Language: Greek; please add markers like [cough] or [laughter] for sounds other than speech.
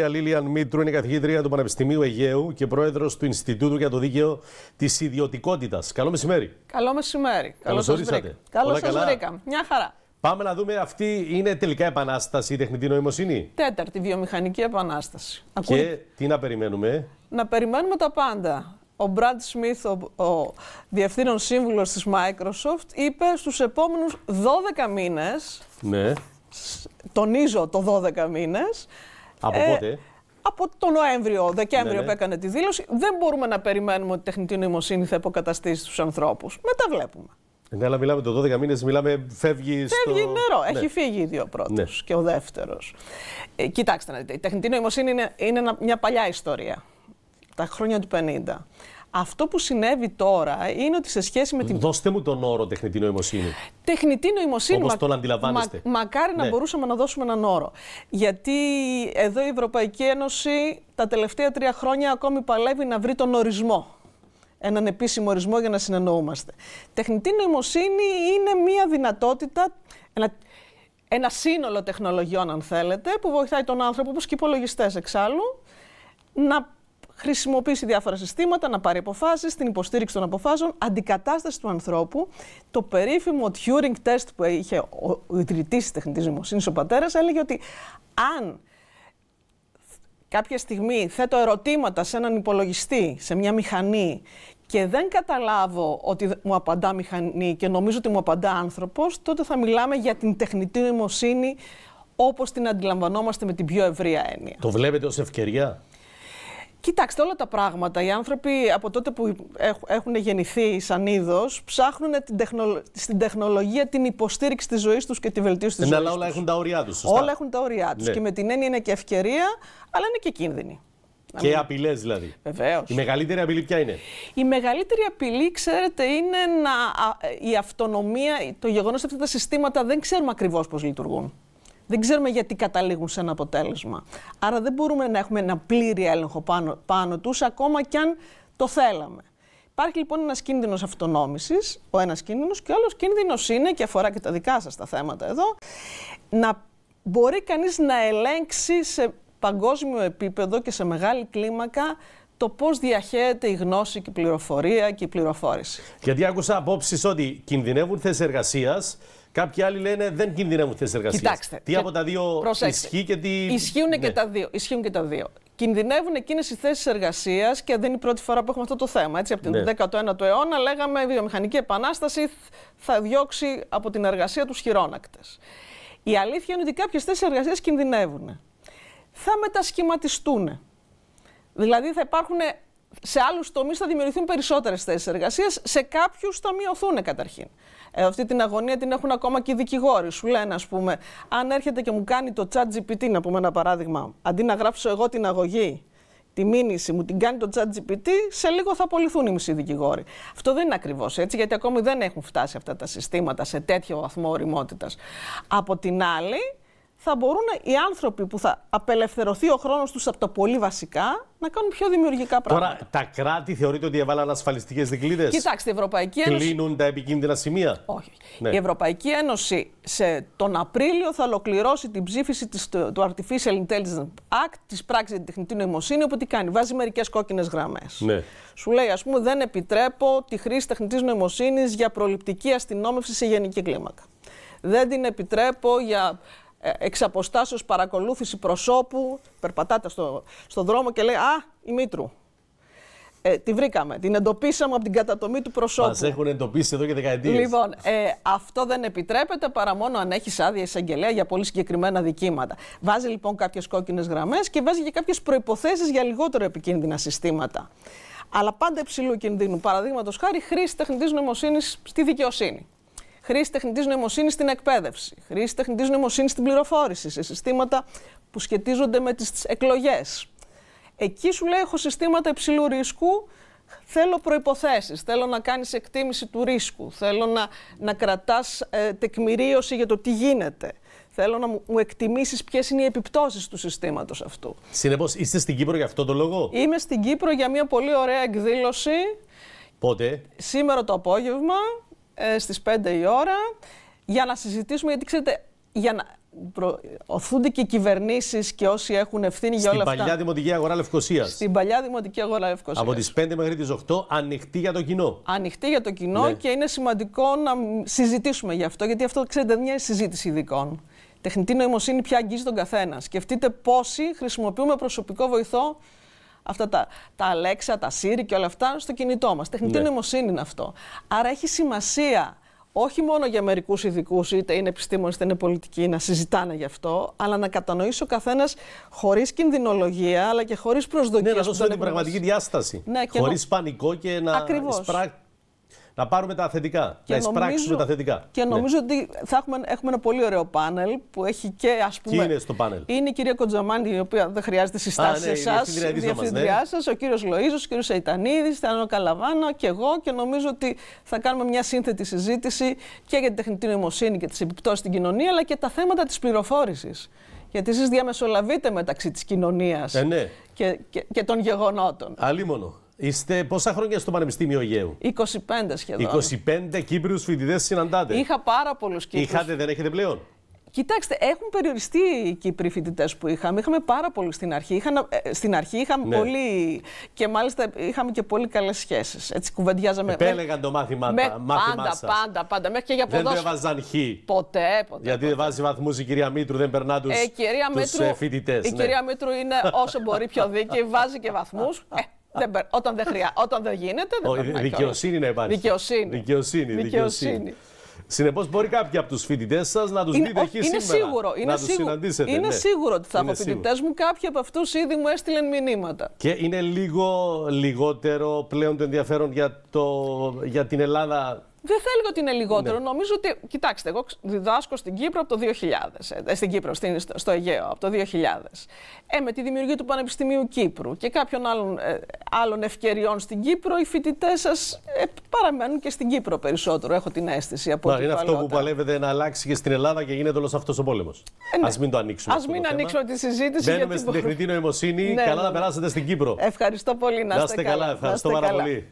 Η Λίλιαν Μήτρου είναι καθηγήτρια του Πανεπιστημίου Αιγαίου και πρόεδρος του Ινστιτούτου για το Δίκαιο της Ιδιωτικότητας. Καλό μεσημέρι. Καλό μεσημέρι. Καλώς ήρθατε. Καλώ σα βρήκαμε. Μια χαρά. Πάμε να δούμε, αυτή είναι τελικά επανάσταση η τεχνητή νοημοσύνη. Τέταρτη βιομηχανική επανάσταση. Και τι να περιμένουμε. Να περιμένουμε τα πάντα. Ο Μπραντ Σμιθ, ο, ο διευθύνων σύμβουλος της Microsoft, είπε στους επόμενους 12 μήνες. ναι. τονίζω το 12 μήνες, από ε, πότε? Από τον Νοέμβριο, Δεκέμβριο ναι, ναι, που έκανε τη δήλωση. Δεν μπορούμε να περιμένουμε ότι η τεχνητή νοημοσύνη θα υποκαταστήσει τους ανθρώπους. Μετά βλέπουμε. Ναι, αλλά μιλάμε το 12 μήνες, μιλάμε φεύγει. Φεύγει νερό. Ναι. Έχει φύγει ήδη δύο πρώτο ναι. και ο δεύτερος. Ε, κοιτάξτε να δείτε, η τεχνητή νοημοσύνη είναι, είναι μια παλιά ιστορία. Τα χρόνια του 50. Αυτό που συνέβη τώρα είναι ότι σε σχέση με την. Δώστε μου τον όρο τεχνητή νοημοσύνη. Τεχνητή νοημοσύνη. Όπως τον αντιλαμβάνεστε. μακάρι να ναι. μπορούσαμε να δώσουμε έναν όρο. Γιατί εδώ η Ευρωπαϊκή Ένωση τα τελευταία τρία χρόνια ακόμη παλεύει να βρει τον ορισμό έναν επίσημο ορισμό για να συνεννοούμαστε. Τεχνητή νοημοσύνη είναι μία δυνατότητα, ένα, ένα σύνολο τεχνολογιών αν θέλετε, που βοηθάει τον άνθρωπο, όπως και οι εξάλλου, να χρησιμοποιήσει διάφορα συστήματα, να πάρει αποφάσεις, την υποστήριξη των αποφάσεων, αντικατάσταση του ανθρώπου. Το περίφημο Turing test που είχε ο ιδρυτής της τεχνητής νοημοσύνης, ο πατέρας, έλεγε ότι αν κάποια στιγμή θέτω ερωτήματα σε έναν υπολογιστή, σε μια μηχανή και δεν καταλάβω ότι μου απαντά μηχανή και νομίζω ότι μου απαντά άνθρωπος, τότε θα μιλάμε για την τεχνητή νοημοσύνη όπως την αντιλαμβανόμαστε με την πιο ευρεία έννοια. Το βλέπετε ως ευκαιρία. Κοιτάξτε, όλα τα πράγματα. Οι άνθρωποι από τότε που έχουν γεννηθεί σαν είδος ψάχνουν την τεχνολο... στην τεχνολογία την υποστήριξη της ζωής τους και τη βελτίωση της ναι, ζωής του. Αλλά όλα έχουν τα όρια τους. Όλα ναι. έχουν τα όρια τους. Και με την έννοια είναι και ευκαιρία, αλλά είναι και κίνδυνοι. Και μην... απειλές δηλαδή. Βεβαίως. Η μεγαλύτερη απειλή ποια είναι. Η μεγαλύτερη απειλή, ξέρετε, είναι να... η αυτονομία, το γεγονός ότι αυτά τα συστήματα δεν ξέρουμε ακριβώς πώς λειτουργούν δεν ξέρουμε γιατί καταλήγουν σε ένα αποτέλεσμα. Άρα δεν μπορούμε να έχουμε ένα πλήρη έλεγχο πάνω, πάνω τους, ακόμα κι αν το θέλαμε. Υπάρχει λοιπόν ένας κίνδυνος αυτονόμησης, ο ένας κίνδυνος, και ο άλλος κίνδυνος είναι, και αφορά και τα δικά σας τα θέματα εδώ, να μπορεί κανείς να ελέγξει σε παγκόσμιο επίπεδο και σε μεγάλη κλίμακα το πώς διαχέεται η γνώση και η πληροφορία και η πληροφόρηση. Γιατί άκουσα απόψεις ότι κινδυνεύουν θέσεις εργασίας Κάποιοι άλλοι λένε δεν κινδυνεύουν θέσεις εργασίας. Κοιτάξτε. Τι από τα δύο Προσέξτε. ισχύει και τι. Ισχύουν, και ναι. τα δύο. Ισχύουν και τα δύο. Κινδυνεύουν εκείνες οι θέσεις εργασίας και δεν είναι η πρώτη φορά που έχουμε αυτό το θέμα. Έτσι, από τον ναι. 19ο αιώνα λέγαμε η βιομηχανική επανάσταση θα διώξει από την εργασία τους χειρόνακτες. Η αλήθεια είναι ότι κάποιες θέσεις εργασίας κινδυνεύουν. Θα μετασχηματιστούν. Δηλαδή θα υπάρχουν σε άλλους τομείς θα δημιουργηθούν περισσότερες θέσεις εργασίας, σε κάποιους θα μειωθούν καταρχήν. Ε, αυτή την αγωνία την έχουν ακόμα και οι δικηγόροι. Σου λένε, ας πούμε, αν έρχεται και μου κάνει το chat GPT, να πούμε ένα παράδειγμα, αντί να γράψω εγώ την αγωγή, τη μήνυση μου την κάνει το chat GPT, σε λίγο θα απολυθούν οι μισοί δικηγόροι. Αυτό δεν είναι ακριβώς έτσι, γιατί ακόμη δεν έχουν φτάσει αυτά τα συστήματα σε τέτοιο βαθμό ωριμότητα. Από την άλλη, θα μπορούν οι άνθρωποι που θα απελευθερωθεί ο χρόνος τους από τα πολύ βασικά να κάνουν πιο δημιουργικά πράγματα. Τώρα, τα κράτη θεωρείτε ότι έβαλαν ασφαλιστικές δικλείδε. Κοιτάξτε, η Ευρωπαϊκή Ένωση. Κλείνουν τα επικίνδυνα σημεία. Όχι. Ναι. Η Ευρωπαϊκή Ένωση σε τον Απρίλιο θα ολοκληρώσει την ψήφιση της, του Artificial Intelligence Act, της πράξης για τεχνητή νοημοσύνη, όπου τι κάνει. Βάζει μερικές κόκκινες γραμμές. Ναι. Σου λέει, ας πούμε, δεν επιτρέπω τη χρήση τεχνητής νοημοσύνης για προληπτική αστυνόμευση σε γενική κλίμακα. Δεν την επιτρέπω για ε, εξ αποστάσεως παρακολούθηση προσώπου, περπατάτε στο, στον δρόμο και λέει «Α, η Μήτρου». Ε, τη βρήκαμε, την εντοπίσαμε από την κατατομή του προσώπου. Μας έχουν εντοπίσει εδώ και δεκαετίες. Λοιπόν, ε, αυτό δεν επιτρέπεται παρά μόνο αν έχεις άδεια εισαγγελέα για πολύ συγκεκριμένα δικήματα. Βάζει λοιπόν κάποιες κόκκινες γραμμές και βάζει και κάποιες προϋποθέσεις για λιγότερο επικίνδυνα συστήματα. Αλλά πάντα υψηλού κινδύνου. Παραδείγματος χάρη, χρήση τεχνητής νοημοσύνης στη δικαιοσύνη χρήση τεχνητής νοημοσύνης στην εκπαίδευση, χρήση τεχνητής νοημοσύνης στην πληροφόρηση, σε συστήματα που σχετίζονται με τις εκλογές. Εκεί σου λέει: Έχω συστήματα υψηλού ρίσκου. Θέλω προϋποθέσεις, θέλω να κάνεις εκτίμηση του ρίσκου, θέλω να, να κρατάς ε, τεκμηρίωση για το τι γίνεται. Θέλω να μου εκτιμήσεις ποιες είναι οι επιπτώσεις του συστήματος αυτού. Συνεπώς, είστε στην Κύπρο για αυτό το λόγο. Είμαι στην Κύπρο για μια πολύ ωραία εκδήλωση. Πότε? Σήμερα το απόγευμα ε, στις 5 η ώρα για να συζητήσουμε, γιατί ξέρετε, για να οθούνται και οι κυβερνήσεις και όσοι έχουν ευθύνη για όλα αυτά. Στην παλιά Δημοτική Αγορά Λευκοσίας. Στην παλιά Δημοτική Αγορά Λευκοσίας. Από τις 5 μέχρι τις 8, ανοιχτή για το κοινό. Ανοιχτή για το κοινό ναι. και είναι σημαντικό να συζητήσουμε γι' αυτό, γιατί αυτό ξέρετε μια συζήτηση ειδικών. Τεχνητή νοημοσύνη πια αγγίζει τον καθένας. Σκεφτείτε πόσοι χρησιμοποιούμε προσωπικό βοηθό αυτά τα, τα Alexa, τα Siri και όλα αυτά στο κινητό μας. Τεχνητή ναι. νοημοσύνη είναι αυτό. Άρα έχει σημασία όχι μόνο για μερικούς ειδικούς, είτε είναι επιστήμονες είτε είναι πολιτικοί, να συζητάνε γι' αυτό, αλλά να κατανοήσει ο καθένας χωρίς κινδυνολογία, αλλά και χωρίς προσδοκίες. Ναι, να είναι την πραγματική διάσταση. Ναι, χωρί πανικό και να εισπράξει να πάρουμε τα θετικά, και να εισπράξουμε τα θετικά. Και ναι. νομίζω ότι θα έχουμε, ένα πολύ ωραίο πάνελ που έχει και ας πούμε... Και είναι στο πάνελ. Είναι η κυρία Κοντζαμάντη, η οποία δεν χρειάζεται συστάσεις ναι, εσάς, η διευθυντριά ναι. ο κύριος Λοΐζος, ο κύριος Αϊτανίδης, ο Καλαβάνο και εγώ και νομίζω ότι θα κάνουμε μια σύνθετη συζήτηση και για την τεχνητή νοημοσύνη και τις επιπτώσεις στην κοινωνία, αλλά και τα θέματα της πληροφόρησης. Γιατί εσείς διαμεσολαβείτε μεταξύ της κοινωνίας ε, ναι. και, και, και των γεγονότων. Αλίμονο. Είστε πόσα χρόνια στο Πανεπιστήμιο Αιγαίου. 25 σχεδόν. 25 Κύπριους φοιτητές συναντάτε. Είχα πάρα πολλούς Κύπριους. Είχατε, δεν έχετε πλέον. Κοιτάξτε, έχουν περιοριστεί οι Κύπροι φοιτητές που είχαμε. Είχαμε πάρα πολλούς στην αρχή. Είχαν, στην αρχή είχαμε ε, ναι. πολύ. και μάλιστα είχαμε και πολύ καλές σχέσεις. Έτσι κουβεντιάζαμε. Επέλεγαν το μάθημα με, Πάντα, πάντα, πάντα. Μέχρι και για Δεν το έβαζαν χ. Ποτέ, ποτέ. Γιατί δεν βάζει βαθμούς η κυρία Μήτρου, δεν περνά τους ε, φοιτητές. Η, ε, ναι. κυρία, Μήτρου είναι όσο μπορεί πιο δίκαιη, βάζει και βαθμούς. [laughs] Δεν, όταν, δεν χρειά, όταν δεν γίνεται, δεν παίρνει. Δικαιοσύνη να υπάρχει. Δικαιοσύνη. Δικαιοσύνη. δικαιοσύνη. Συνεπώς, μπορεί κάποιοι από τους φοιτητές σας να τους δείτε εκεί σήμερα. είναι να σίγουρο, Είναι ναι. σίγουρο ότι θα είναι από φοιτητές μου. Κάποιοι από αυτούς ήδη μου έστειλαν μηνύματα. Και είναι λίγο λιγότερο πλέον το ενδιαφέρον για, το, για την Ελλάδα δεν θέλω ότι είναι λιγότερο. Ναι. Νομίζω ότι. Κοιτάξτε, εγώ διδάσκω στην Κύπρο από το 2000. Ε, ε, στην Κύπρο, στην, στο Αιγαίο, από το 2000. Ε, με τη δημιουργία του Πανεπιστημίου Κύπρου και κάποιων άλλων, ε, άλλων ευκαιριών στην Κύπρο, οι φοιτητές σας ε, παραμένουν και στην Κύπρο περισσότερο. Έχω την αίσθηση από Να, Είναι αυτό που παλεύεται να αλλάξει και στην Ελλάδα και γίνεται όλος αυτός ο πόλεμος. Ε, ναι. Ας μην το ανοίξουμε. Ας μην ανοίξουμε τη συζήτηση. Μπαίνουμε στην τεχνητή νοημοσύνη. Ναι, καλά ναι, να ναι. περάσετε στην Κύπρο. Ευχαριστώ πολύ. Να είστε καλά. Ευχαριστώ πάρα πολύ.